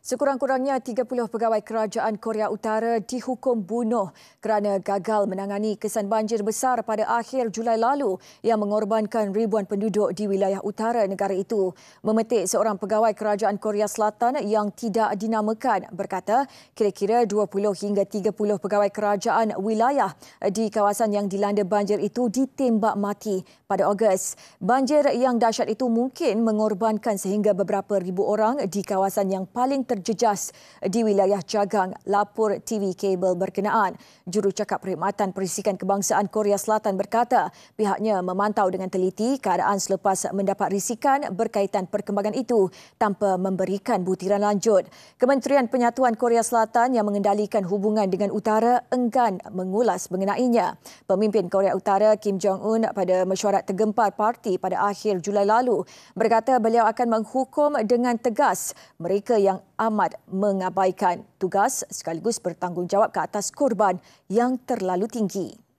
Sekurang-kurangnya 30 pegawai kerajaan Korea Utara dihukum bunuh kerana gagal menangani kesan banjir besar pada akhir Julai lalu yang mengorbankan ribuan penduduk di wilayah utara negara itu. Memetik seorang pegawai kerajaan Korea Selatan yang tidak dinamakan berkata kira-kira 20 hingga 30 pegawai kerajaan wilayah di kawasan yang dilanda banjir itu ditembak mati pada Ogos. Banjir yang dahsyat itu mungkin mengorbankan sehingga beberapa ribu orang di kawasan yang paling terjejas di wilayah jagang lapor TV kabel berkenaan. jurucakap cakap perkhidmatan perisikan kebangsaan Korea Selatan berkata pihaknya memantau dengan teliti keadaan selepas mendapat risikan berkaitan perkembangan itu tanpa memberikan butiran lanjut. Kementerian Penyatuan Korea Selatan yang mengendalikan hubungan dengan utara enggan mengulas mengenainya. Pemimpin Korea Utara Kim Jong-un pada mesyuarat tergempar parti pada akhir Julai lalu berkata beliau akan menghukum dengan tegas mereka yang amat mengabaikan tugas sekaligus bertanggungjawab ke atas korban yang terlalu tinggi.